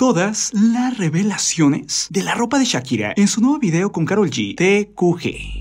todas las revelaciones de la ropa de Shakira en su nuevo video con Carol G, TQG.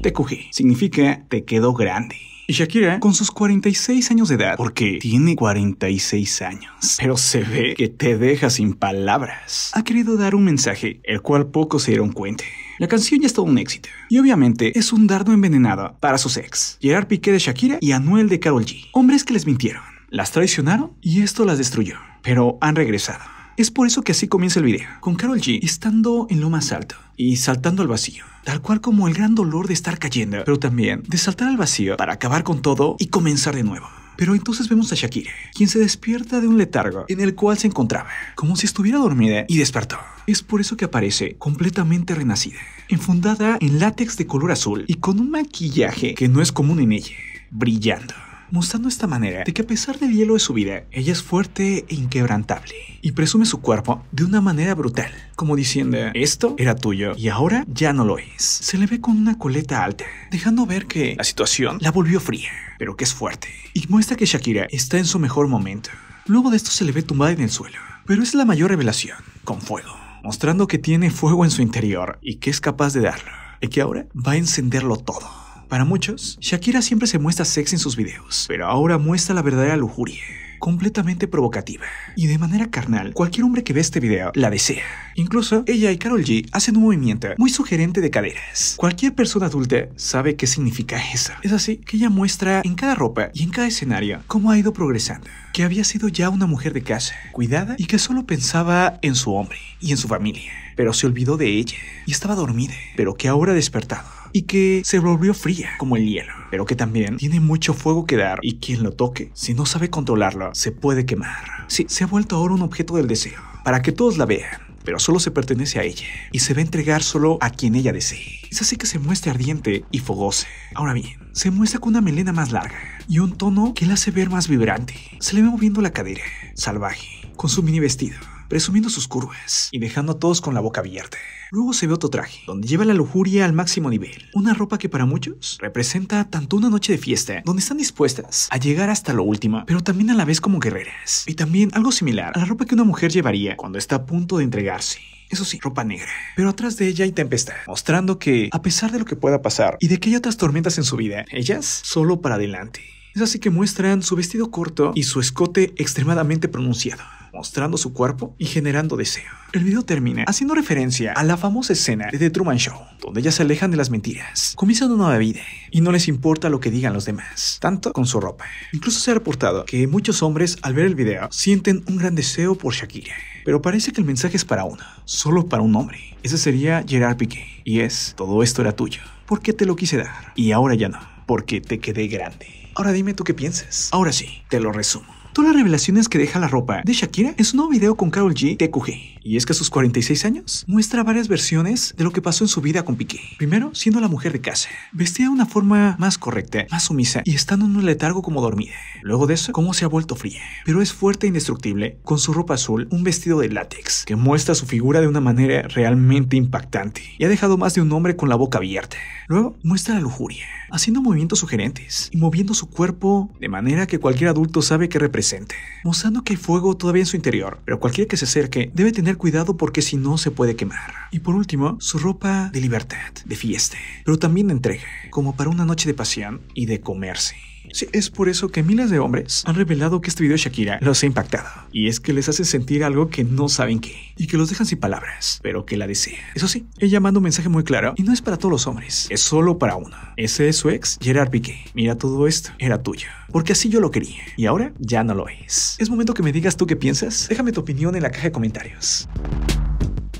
TQG significa te quedó grande. Y Shakira, con sus 46 años de edad, porque tiene 46 años, pero se ve que te deja sin palabras, ha querido dar un mensaje, el cual pocos se dieron cuenta. La canción ya es todo un éxito, y obviamente es un dardo envenenado para sus ex, Gerard Piqué de Shakira y Anuel de Carol G, hombres que les mintieron las traicionaron y esto las destruyó, pero han regresado. Es por eso que así comienza el video, con Carol G estando en lo más alto y saltando al vacío, tal cual como el gran dolor de estar cayendo, pero también de saltar al vacío para acabar con todo y comenzar de nuevo. Pero entonces vemos a Shakira, quien se despierta de un letargo en el cual se encontraba, como si estuviera dormida y despertó. Es por eso que aparece completamente renacida, enfundada en látex de color azul y con un maquillaje que no es común en ella, brillando mostrando esta manera de que a pesar del hielo de su vida, ella es fuerte e inquebrantable y presume su cuerpo de una manera brutal, como diciendo, esto era tuyo y ahora ya no lo es. Se le ve con una coleta alta, dejando ver que la situación la volvió fría, pero que es fuerte, y muestra que Shakira está en su mejor momento. Luego de esto se le ve tumbada en el suelo, pero es la mayor revelación, con fuego, mostrando que tiene fuego en su interior y que es capaz de darlo, y que ahora va a encenderlo todo. Para muchos, Shakira siempre se muestra sexy en sus videos, pero ahora muestra la verdadera lujuria completamente provocativa. Y de manera carnal, cualquier hombre que ve este video la desea. Incluso ella y Carol G hacen un movimiento muy sugerente de caderas. Cualquier persona adulta sabe qué significa eso. Es así que ella muestra en cada ropa y en cada escenario cómo ha ido progresando. Que había sido ya una mujer de casa, cuidada y que solo pensaba en su hombre y en su familia. Pero se olvidó de ella y estaba dormida, pero que ahora ha despertado y que se volvió fría como el hielo, pero que también tiene mucho fuego que dar y quien lo toque, si no sabe controlarlo, se puede quemar. Sí, se ha vuelto ahora un objeto del deseo, para que todos la vean pero solo se pertenece a ella y se va a entregar solo a quien ella desee. Es así que se muestra ardiente y fogosa. Ahora bien, se muestra con una melena más larga y un tono que la hace ver más vibrante. Se le ve moviendo la cadera, salvaje, con su mini vestido presumiendo sus curvas y dejando a todos con la boca abierta. Luego se ve otro traje, donde lleva la lujuria al máximo nivel. Una ropa que para muchos representa tanto una noche de fiesta, donde están dispuestas a llegar hasta lo último, pero también a la vez como guerreras. Y también algo similar a la ropa que una mujer llevaría cuando está a punto de entregarse. Eso sí, ropa negra. Pero atrás de ella hay tempestad, mostrando que, a pesar de lo que pueda pasar y de que hay otras tormentas en su vida, ellas solo para adelante. Es así que muestran su vestido corto y su escote extremadamente pronunciado mostrando su cuerpo y generando deseo. El video termina haciendo referencia a la famosa escena de The Truman Show, donde ellas se alejan de las mentiras, comienzan una nueva vida y no les importa lo que digan los demás, tanto con su ropa. Incluso se ha reportado que muchos hombres al ver el video sienten un gran deseo por Shakira, pero parece que el mensaje es para uno, solo para un hombre. Ese sería Gerard Piqué, y es, todo esto era tuyo, porque te lo quise dar, y ahora ya no, porque te quedé grande. Ahora dime tú qué piensas. Ahora sí, te lo resumo. Todas las revelaciones que deja la ropa de Shakira en su nuevo video con Carol G, QG. Y es que a sus 46 años muestra varias versiones de lo que pasó en su vida con Piqué. Primero, siendo la mujer de casa, vestida de una forma más correcta, más sumisa y estando en un letargo como dormida. Luego de eso, cómo se ha vuelto fría, pero es fuerte e indestructible, con su ropa azul, un vestido de látex, que muestra su figura de una manera realmente impactante y ha dejado más de un hombre con la boca abierta. Luego, muestra la lujuria, haciendo movimientos sugerentes y moviendo su cuerpo de manera que cualquier adulto sabe que representa presente, mostrando que hay fuego todavía en su interior, pero cualquiera que se acerque debe tener cuidado porque si no se puede quemar. Y por último, su ropa de libertad, de fiesta, pero también de entrega, como para una noche de pasión y de comerse. Sí, es por eso que miles de hombres han revelado que este video de Shakira los ha impactado. Y es que les hace sentir algo que no saben qué. Y que los dejan sin palabras, pero que la desean. Eso sí, ella manda un mensaje muy claro y no es para todos los hombres, es solo para uno. Ese es su ex, Gerard Piqué. Mira todo esto, era tuyo. Porque así yo lo quería. Y ahora ya no lo es. Es momento que me digas tú qué piensas. Déjame tu opinión en la caja de comentarios.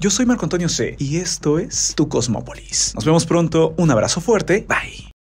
Yo soy Marco Antonio C. y esto es Tu Cosmópolis. Nos vemos pronto, un abrazo fuerte, bye.